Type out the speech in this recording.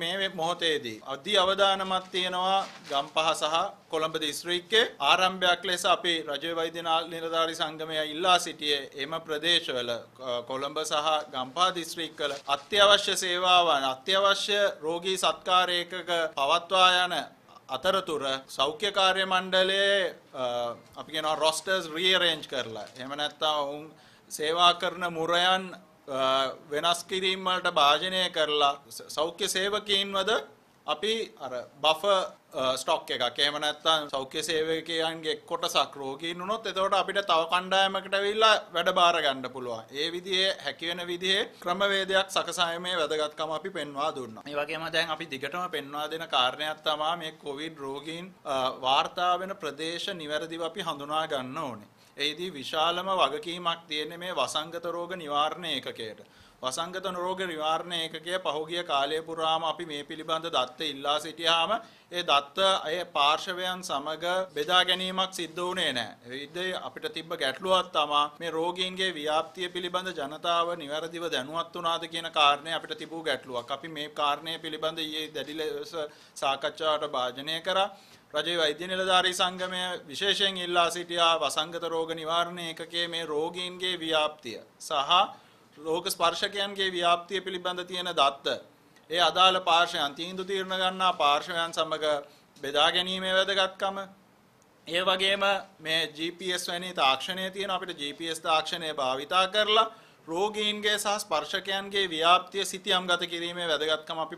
මේ මොහොතේදී අධි අවධානමත් තියෙනවා ගම්පහ සහ කොළඹ දිස්ත්‍රික්කයේ ආරම්භයක් ලෙස අපි රජයේ වෛද්‍ය නිලධාරී සංගමය ඉල්ලා සිටියේ එම ප්‍රදේශවල කොළඹ සහ ගම්පහ දිස්ත්‍රික්කවල අත්‍යවශ්‍ය සේවාවන් අත්‍යවශ්‍ය රෝගී සත්කාර ඒකක පවත්වා යන අතරතුර සෞඛ්‍ය කාර්ය මණ්ඩලයේ අපි කියනවා රොස්ටර්ස් රීඅරේන්ජ් කරලා එහෙම නැත්නම් සේවා කරන මුරයන් වෙනස් කිරීම් වලට භාජනය කරලා සෞඛ්‍ය සේවකයින්වද අපි අර බෆ ස්ටොක් එකක් එහෙම නැත්නම් සෞඛ්‍ය සේවකයන්ගේ කොටසක් රෝගීන් වුණොත් එතකොට අපිට තව කණ්ඩායමකට ඇවිල්ලා වැඩ බාර ගන්න පුළුවන්. ඒ විදිහේ හැකි වෙන විදිහේ ක්‍රමවේදයක් සකසාීමේ වැදගත්කම අපි පෙන්වා දුන්නා. ඒ වගේම දැන් අපි දිගටම පෙන්වා දෙන කාරණයක් තමයි මේ කොවිඩ් රෝගීන් වාර්තා වෙන ප්‍රදේශ නිවැරදිව අපි හඳුනා ගන්න ඕනේ. එයිදී විශාලම වගකීමක් තියෙන්නේ මේ වසංගත රෝග නිවාරණ ඒකකයට. වසංගත රෝග නිවාරණ ඒකකය පහුගිය කාලය පුරාම අපි මේ පිළිබඳ දත්ත ඉල්ලා සිටියාම ඒ දත්ත ඒ පාර්ශවයන් සමග බෙදා ගැනීමක් සිද්ධ වුණේ නැහැ. විද්දේ අපිට තිබ්බ ගැටලුවක් තමයි මේ රෝගීන්ගේ ව්‍යාප්තිය පිළිබඳ ජනතාව නිවැරදිව දැනුවත් වුණාද කියන කාරණේ අපිට තිබූ ගැටලුවක්. අපි මේ කාරණය පිළිබඳ ඊයේ දැඩි ලෙස සාකච්ඡාවට භාජනය කරා. රජයේ වෛද්‍ය නිලධාරී සංගමය විශේෂයෙන් ඉල්ලා සිටියා වසංගත රෝග නිවාරණ ඒකකයේ මේ රෝගීන්ගේ ව්‍යාප්තිය සහ රෝග ස්පර්ශකයන්ගේ ව්‍යාප්තිය පිළිබඳ තියෙන දත්ත ඒ අදාළ පාර්ශවයන් තීන්දුව තීරණ ගන්නා පාර්ශවයන් සමග බෙදා ගැනීමේ වැදගත්කම ඒ වගේම මේ GPS වැනි තාක්ෂණයේ තියෙන අපිට GPS තාක්ෂණය භාවිතා කරලා රෝගීන්ගේ සහ ස්පර්ශකයන්ගේ ව්‍යාප්තිය සිතියම්ගත කිරීමේ වැදගත්කම අපි